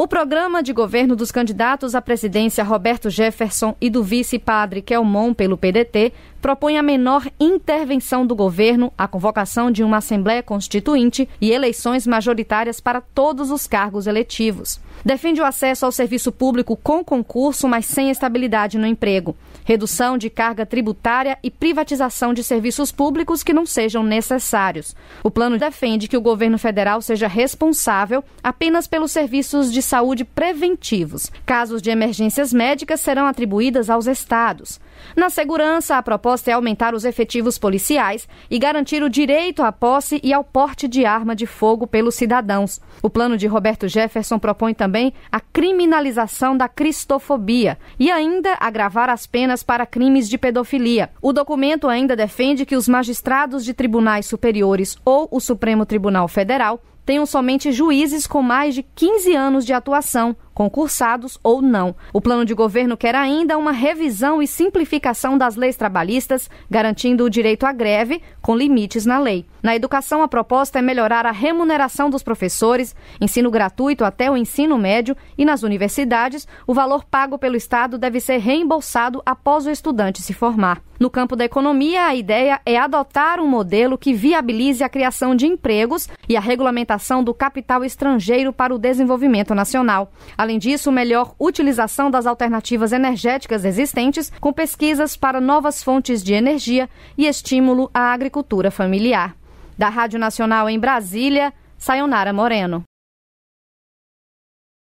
O programa de governo dos candidatos à presidência Roberto Jefferson e do vice-padre Kelmon pelo PDT propõe a menor intervenção do governo, a convocação de uma Assembleia Constituinte e eleições majoritárias para todos os cargos eletivos. Defende o acesso ao serviço público com concurso, mas sem estabilidade no emprego, redução de carga tributária e privatização de serviços públicos que não sejam necessários. O plano defende que o governo federal seja responsável apenas pelos serviços de saúde preventivos. Casos de emergências médicas serão atribuídas aos estados. Na segurança, a proposta proposta é aumentar os efetivos policiais e garantir o direito à posse e ao porte de arma de fogo pelos cidadãos. O plano de Roberto Jefferson propõe também a criminalização da cristofobia e ainda agravar as penas para crimes de pedofilia. O documento ainda defende que os magistrados de tribunais superiores ou o Supremo Tribunal Federal tenham somente juízes com mais de 15 anos de atuação concursados ou não. O plano de governo quer ainda uma revisão e simplificação das leis trabalhistas, garantindo o direito à greve, com limites na lei. Na educação, a proposta é melhorar a remuneração dos professores, ensino gratuito até o ensino médio e nas universidades, o valor pago pelo Estado deve ser reembolsado após o estudante se formar. No campo da economia, a ideia é adotar um modelo que viabilize a criação de empregos e a regulamentação do capital estrangeiro para o desenvolvimento nacional. A Além disso, melhor utilização das alternativas energéticas existentes, com pesquisas para novas fontes de energia e estímulo à agricultura familiar. Da Rádio Nacional em Brasília, Sayonara Moreno.